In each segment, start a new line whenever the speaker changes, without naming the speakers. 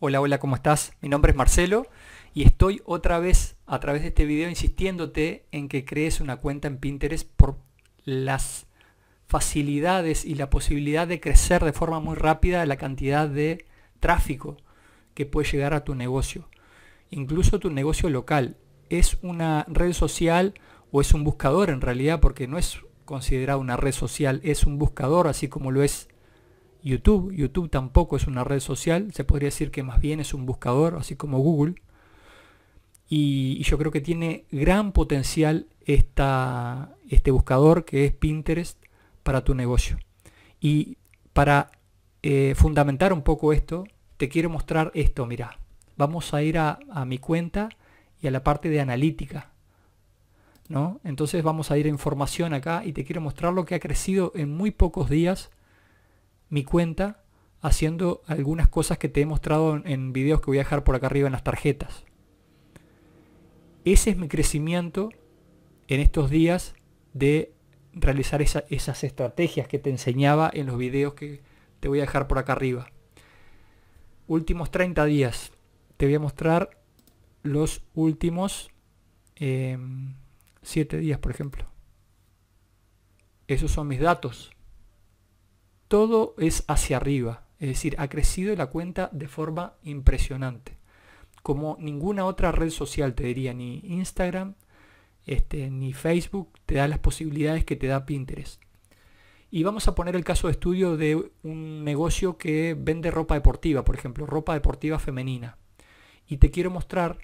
Hola, hola, ¿cómo estás? Mi nombre es Marcelo y estoy otra vez a través de este video insistiéndote en que crees una cuenta en Pinterest por las facilidades y la posibilidad de crecer de forma muy rápida la cantidad de tráfico que puede llegar a tu negocio, incluso tu negocio local. Es una red social o es un buscador en realidad porque no es considerado una red social, es un buscador así como lo es YouTube. YouTube tampoco es una red social, se podría decir que más bien es un buscador, así como Google. Y, yo creo que tiene gran potencial esta, este buscador que es Pinterest para tu negocio. Y para eh, fundamentar un poco esto, te quiero mostrar esto, mira. Vamos a ir a, mi cuenta y a la parte de analítica. ¿no? Entonces vamos a ir a información acá y te quiero mostrar lo que ha crecido en muy pocos días mi cuenta haciendo algunas cosas que te he mostrado en, videos que voy a dejar por acá arriba en las tarjetas. Ese es mi crecimiento en estos días de realizar esas estrategias que te enseñaba en los videos que te voy a dejar por acá arriba. Últimos 30 días. Te voy a mostrar los últimos 7 eh, días, por ejemplo. Esos son mis datos todo es hacia arriba, es decir, ha crecido la cuenta de forma impresionante, como ninguna otra red social te diría, ni Instagram, este, ni Facebook te da las posibilidades que te da Pinterest. Y vamos a poner el caso de estudio de un negocio que vende ropa deportiva, por ejemplo, ropa deportiva femenina. Y te quiero mostrar,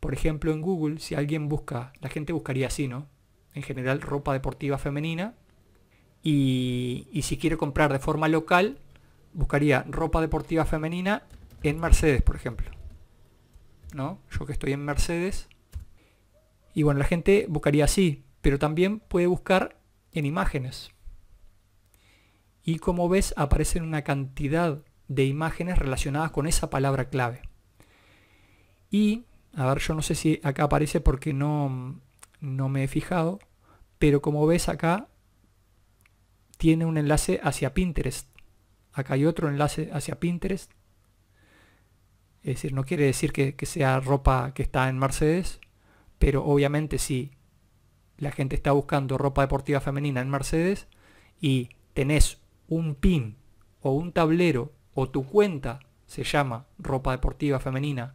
por ejemplo, en Google, si alguien busca, la gente buscaría así, ¿no? En general, ropa deportiva femenina, y, si quiero comprar de forma local, buscaría ropa deportiva femenina en Mercedes, por ejemplo. ¿No? Yo que estoy en Mercedes. Y bueno, la gente buscaría así, pero también puede buscar en imágenes. Y como ves, aparecen una cantidad de imágenes relacionadas con esa palabra clave. Y, a ver, yo no sé si acá aparece porque no, no me he fijado, pero como ves acá tiene un enlace hacia Pinterest. Acá hay otro enlace hacia Pinterest. Es decir, no quiere decir que, sea ropa que está en Mercedes, pero obviamente si la gente está buscando ropa deportiva femenina en Mercedes y tenés un pin o un tablero o tu cuenta se llama ropa deportiva femenina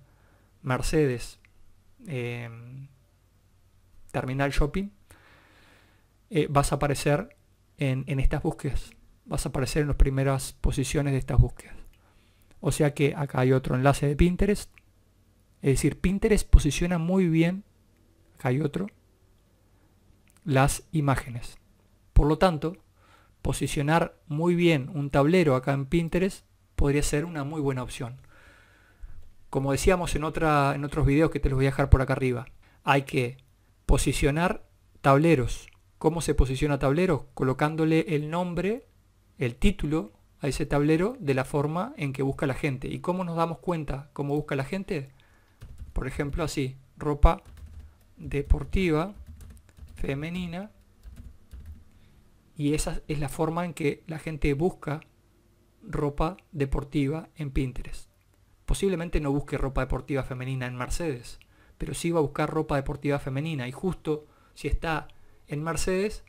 Mercedes eh, Terminal Shopping, eh, vas a aparecer en, estas búsquedas. Vas a aparecer en las primeras posiciones de estas búsquedas. O sea que acá hay otro enlace de Pinterest. Es decir, Pinterest posiciona muy bien, acá hay otro, las imágenes. Por lo tanto, posicionar muy bien un tablero acá en Pinterest podría ser una muy buena opción. Como decíamos en, otra, en otros videos que te los voy a dejar por acá arriba, hay que posicionar tableros cómo se posiciona tablero, colocándole el nombre, el título a ese tablero de la forma en que busca la gente. ¿Y cómo nos damos cuenta cómo busca la gente? Por ejemplo, así, ropa deportiva, femenina, y esa es la forma en que la gente busca ropa deportiva en Pinterest. Posiblemente no busque ropa deportiva femenina en Mercedes, pero sí va a buscar ropa deportiva femenina y justo si está en Mercedes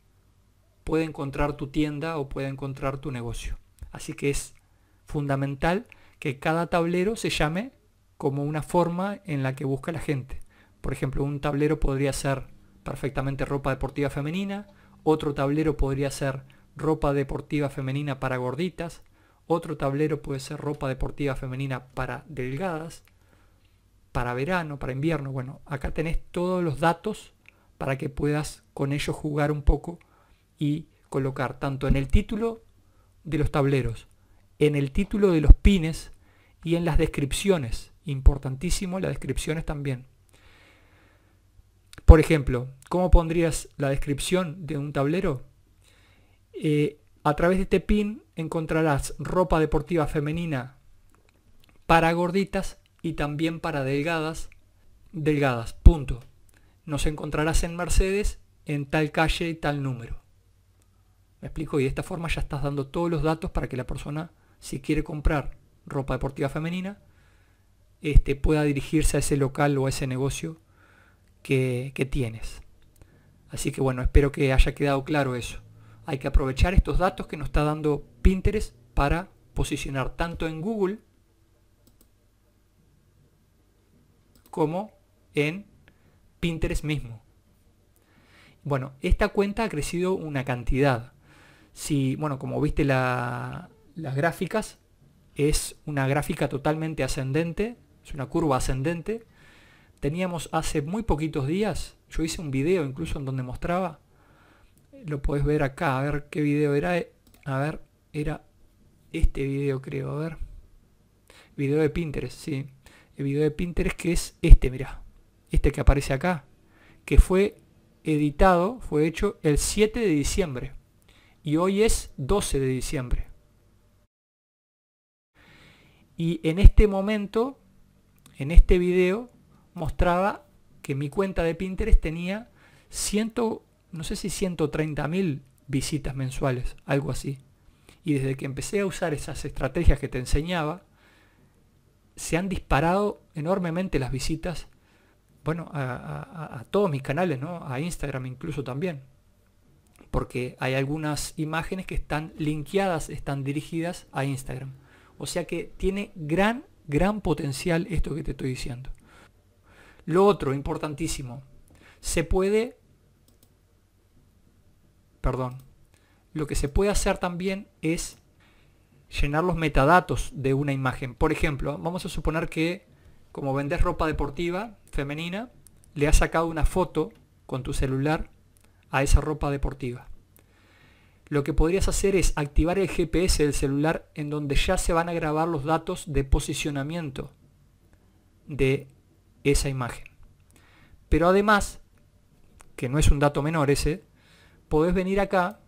puede encontrar tu tienda o puede encontrar tu negocio. Así que es fundamental que cada tablero se llame como una forma en la que busca la gente. Por ejemplo, un tablero podría ser perfectamente ropa deportiva femenina, otro tablero podría ser ropa deportiva femenina para gorditas, otro tablero puede ser ropa deportiva femenina para delgadas, para verano, para invierno. Bueno, acá tenés todos los datos para que puedas con ello jugar un poco y colocar tanto en el título de los tableros, en el título de los pines y en las descripciones. Importantísimo las descripciones también. Por ejemplo, ¿cómo pondrías la descripción de un tablero? Eh, a través de este pin encontrarás ropa deportiva femenina para gorditas y también para delgadas. Delgadas, punto nos encontrarás en Mercedes en tal calle y tal número. Me explico, y de esta forma ya estás dando todos los datos para que la persona, si quiere comprar ropa deportiva femenina, este, pueda dirigirse a ese local o a ese negocio que, que tienes. Así que bueno, espero que haya quedado claro eso. Hay que aprovechar estos datos que nos está dando Pinterest para posicionar tanto en Google como en Pinterest mismo. Bueno, esta cuenta ha crecido una cantidad. Si, bueno, como viste la, las gráficas, es una gráfica totalmente ascendente, es una curva ascendente. Teníamos hace muy poquitos días, yo hice un video incluso en donde mostraba, lo podés ver acá, a ver qué video era, eh, a ver, era este video creo, a ver, video de Pinterest, sí, el video de Pinterest que es este, mirá, este que aparece acá, que fue editado, fue hecho el 7 de diciembre y hoy es 12 de diciembre. Y en este momento, en este video, mostraba que mi cuenta de Pinterest tenía 100, no sé si 130 mil visitas mensuales, algo así. Y desde que empecé a usar esas estrategias que te enseñaba, se han disparado enormemente las visitas bueno, a, todos mis canales, ¿no? A Instagram incluso también. Porque hay algunas imágenes que están linkeadas, están dirigidas a Instagram. O sea que tiene gran, gran potencial esto que te estoy diciendo. Lo otro, importantísimo, se puede, perdón, lo que se puede hacer también es llenar los metadatos de una imagen. Por ejemplo, vamos a suponer que como vendes ropa deportiva femenina, le has sacado una foto con tu celular a esa ropa deportiva. Lo que podrías hacer es activar el GPS del celular en donde ya se van a grabar los datos de posicionamiento de esa imagen. Pero además, que no es un dato menor ese, podés venir acá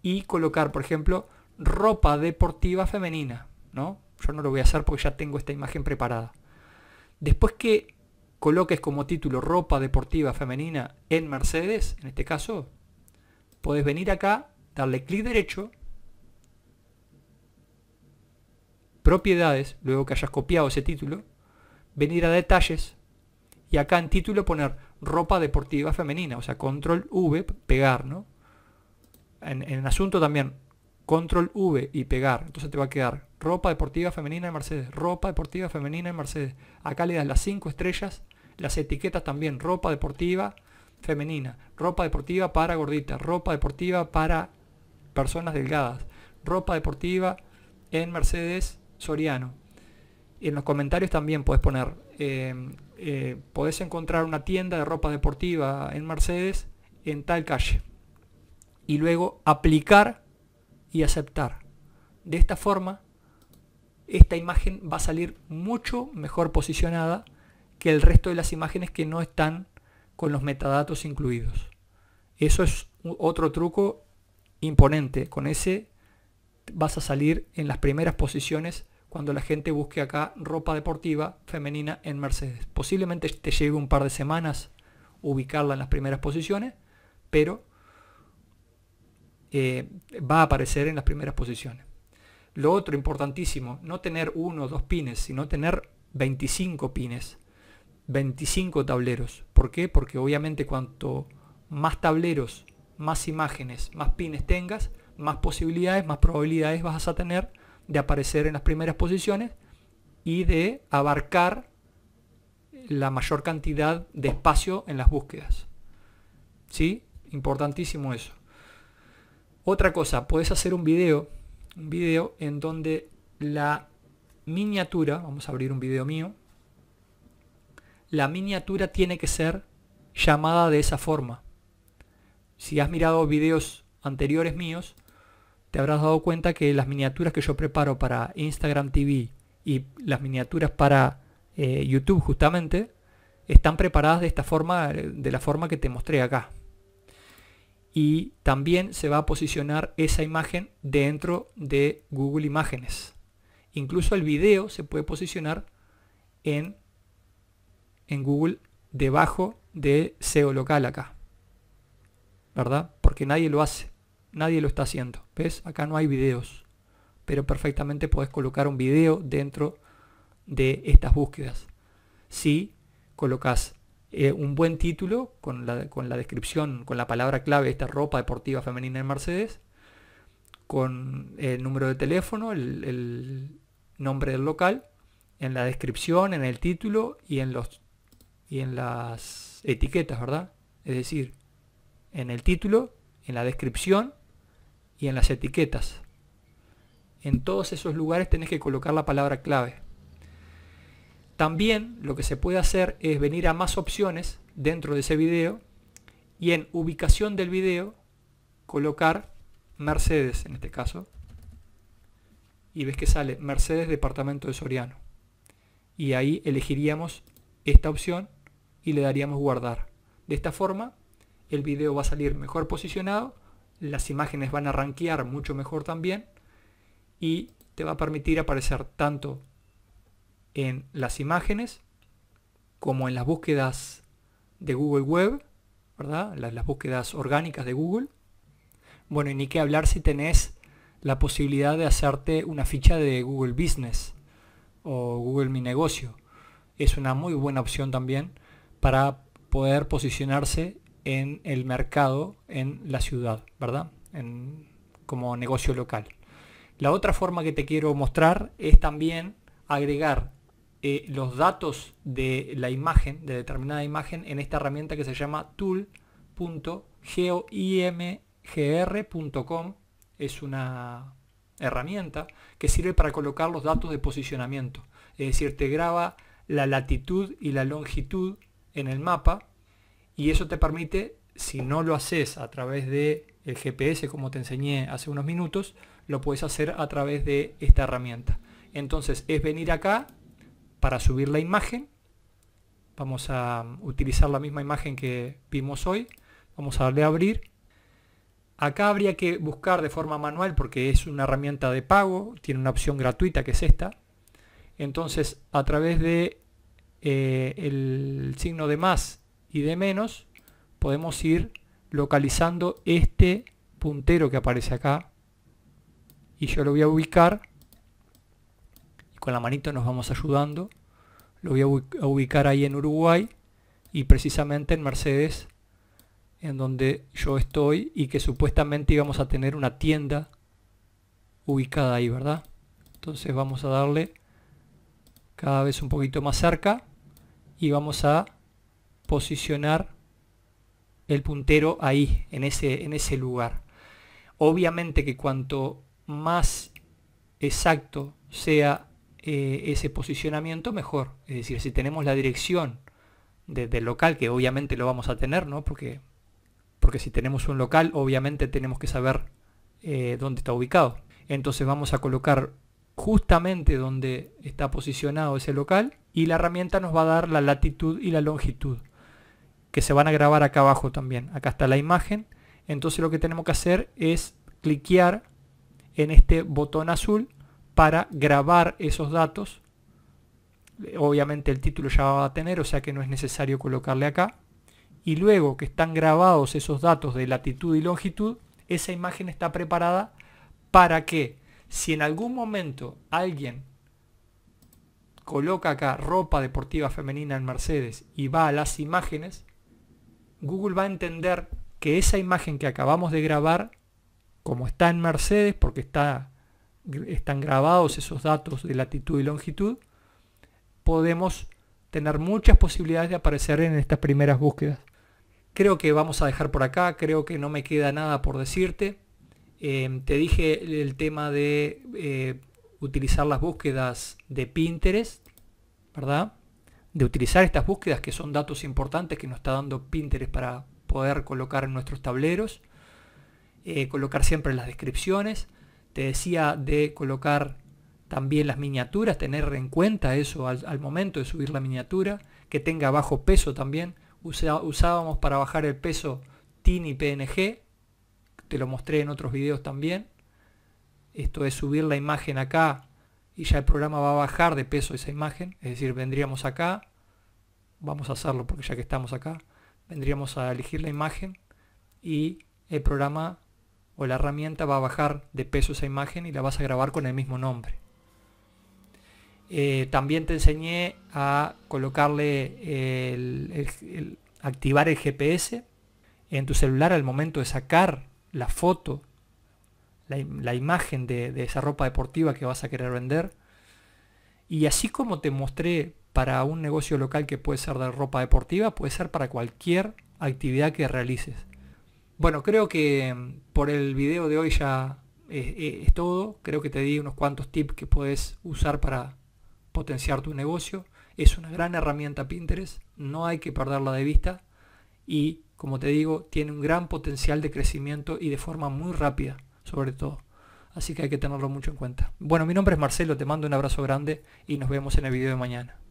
y colocar, por ejemplo, ropa deportiva femenina, ¿no? Yo no lo voy a hacer porque ya tengo esta imagen preparada. Después que coloques como título ropa deportiva femenina en Mercedes, en este caso, podés venir acá, darle clic derecho, propiedades, luego que hayas copiado ese título, venir a detalles y acá en título poner ropa deportiva femenina, o sea, control V, pegar, ¿no? En, en asunto también control V y pegar. Entonces te va a quedar ropa deportiva femenina en Mercedes, ropa deportiva femenina en Mercedes. Acá le das las 5 estrellas, las etiquetas también, ropa deportiva femenina, ropa deportiva para gorditas, ropa deportiva para personas delgadas, ropa deportiva en Mercedes Soriano. En los comentarios también puedes poner, em, eh, podés encontrar una tienda de ropa deportiva en Mercedes en tal calle. Y luego aplicar y aceptar. De esta forma, esta imagen va a salir mucho mejor posicionada que el resto de las imágenes que no están con los metadatos incluidos. Eso es otro truco imponente. Con ese vas a salir en las primeras posiciones cuando la gente busque acá ropa deportiva femenina en Mercedes. Posiblemente te lleve un par de semanas ubicarla en las primeras posiciones, pero eh, va a aparecer en las primeras posiciones. Lo otro importantísimo, no tener uno o dos pines, sino tener 25 pines, 25 tableros. ¿Por qué? Porque obviamente cuanto más tableros, más imágenes, más pines tengas, más posibilidades, más probabilidades vas a tener de aparecer en las primeras posiciones y de abarcar la mayor cantidad de espacio en las búsquedas. ¿Sí? Importantísimo eso. Otra cosa, puedes hacer un video, un video en donde la miniatura, vamos a abrir un video mío, la miniatura tiene que ser llamada de esa forma. Si has mirado videos anteriores míos, te habrás dado cuenta que las miniaturas que yo preparo para Instagram TV y las miniaturas para eh, YouTube justamente, están preparadas de esta forma, de la forma que te mostré acá y también se va a posicionar esa imagen dentro de Google Imágenes. Incluso el video se puede posicionar en, en Google debajo de SEO local acá. ¿Verdad? Porque nadie lo hace. Nadie lo está haciendo. ¿Ves? Acá no hay videos. Pero perfectamente podés colocar un video dentro de estas búsquedas. Si colocas eh, un buen título con la, descripción, con la palabra clave, esta ropa deportiva femenina de Mercedes, con el número de teléfono, el, el nombre del local, en la descripción, en el título y en, los, y en las etiquetas, ¿verdad? Es decir, en el título, en la descripción y en las etiquetas. En todos esos lugares tenés que colocar la palabra clave. También lo que se puede hacer es venir a más opciones dentro de ese video y en ubicación del video colocar Mercedes en este caso y ves que sale Mercedes Departamento de Soriano y ahí elegiríamos esta opción y le daríamos guardar. De esta forma el video va a salir mejor posicionado, las imágenes van a rankear mucho mejor también y te va a permitir aparecer tanto en las imágenes como en las búsquedas de Google Web, ¿verdad? Las, búsquedas orgánicas de Google. Bueno, y ni qué hablar si tenés la posibilidad de hacerte una ficha de Google Business o Google Mi Negocio. Es una muy buena opción también para poder posicionarse en el mercado, en la ciudad, ¿verdad? En, como negocio local. La otra forma que te quiero mostrar es también agregar eh, los datos de la imagen, de determinada imagen, en esta herramienta que se llama tool.geoimgr.com. Es una herramienta que sirve para colocar los datos de posicionamiento. Es decir, te graba la latitud y la longitud en el mapa y eso te permite, si no lo haces a través de el GPS como te enseñé hace unos minutos, lo puedes hacer a través de esta herramienta. Entonces es venir acá para subir la imagen. Vamos a utilizar la misma imagen que vimos hoy. Vamos a darle a abrir. Acá habría que buscar de forma manual porque es una herramienta de pago, tiene una opción gratuita que es esta. Entonces a través de eh, el signo de más y de menos podemos ir localizando este puntero que aparece acá y yo lo voy a ubicar con la manito nos vamos ayudando. Lo voy a ubicar ahí en Uruguay y precisamente en Mercedes, en donde yo estoy y que supuestamente íbamos a tener una tienda ubicada ahí, ¿verdad? Entonces vamos a darle cada vez un poquito más cerca y vamos a posicionar el puntero ahí, en ese, en ese lugar. Obviamente que cuanto más exacto sea eh, ese posicionamiento, mejor. Es decir, si tenemos la dirección del local, que obviamente lo vamos a tener, ¿no? Porque, porque si tenemos un local, obviamente tenemos que saber eh, dónde está ubicado. Entonces vamos a colocar justamente donde está posicionado ese local y la herramienta nos va a dar la latitud y la longitud que se van a grabar acá abajo también. Acá está la imagen. Entonces lo que tenemos que hacer es cliquear en este botón azul para grabar esos datos. Obviamente el título ya va a tener, o sea que no es necesario colocarle acá. Y luego que están grabados esos datos de latitud y longitud, esa imagen está preparada para que si en algún momento alguien coloca acá ropa deportiva femenina en Mercedes y va a las imágenes, Google va a entender que esa imagen que acabamos de grabar, como está en Mercedes, porque está están grabados esos datos de latitud y longitud, podemos tener muchas posibilidades de aparecer en estas primeras búsquedas. Creo que vamos a dejar por acá, creo que no me queda nada por decirte. Em, te dije el tema de eh, utilizar las búsquedas de Pinterest, ¿verdad? De utilizar estas búsquedas que son datos importantes que nos está dando Pinterest para poder colocar en nuestros tableros. Eh, colocar siempre las descripciones. Te decía de colocar también las miniaturas, tener en cuenta eso al, momento de subir la miniatura, que tenga bajo peso también. usábamos para bajar el peso TIN y PNG, te lo mostré en otros videos también. Esto es subir la imagen acá y ya el programa va a bajar de peso esa imagen, es decir, vendríamos acá, vamos a hacerlo porque ya que estamos acá, vendríamos a elegir la imagen y el programa o la herramienta va a bajar de peso esa imagen y la vas a grabar con el mismo nombre. Eh, también te enseñé a colocarle el, activar el GPS en tu celular al momento de sacar la foto, la, imagen de esa ropa deportiva que vas a querer vender. Y así como te mostré para un negocio local que puede ser de ropa deportiva, puede ser para cualquier actividad que realices. Bueno, creo que mm, por el video de hoy ya eh, eh, es, todo. Creo que te di unos cuantos tips que puedes usar para potenciar tu negocio. Es una gran herramienta Pinterest, no hay que perderla de vista y, como te digo, tiene un gran potencial de crecimiento y de forma muy rápida, sobre todo. Así que hay que tenerlo mucho en cuenta. Bueno, mi nombre es Marcelo, te mando un abrazo grande y nos vemos en el video de mañana.